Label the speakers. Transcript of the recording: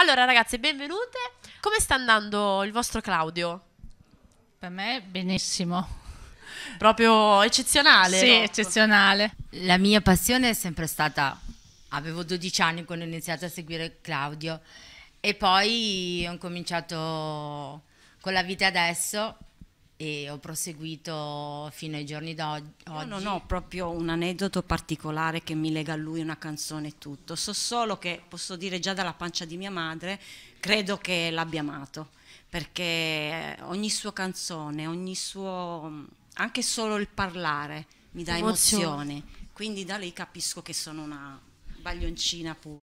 Speaker 1: Allora, ragazze, benvenute. Come sta andando il vostro Claudio? Per me benissimo. Proprio eccezionale. Sì, no? eccezionale. La mia passione è sempre stata avevo 12 anni quando ho iniziato a seguire Claudio e poi ho cominciato con la vita adesso e ho proseguito fino ai giorni d'oggi. Io non ho proprio un aneddoto
Speaker 2: particolare che mi lega a lui una canzone e tutto, so solo che posso dire già dalla pancia di mia madre, credo che l'abbia amato, perché ogni sua canzone, ogni suo, anche solo il parlare mi dà emozione, emozione. quindi da lei capisco che sono una baglioncina pura.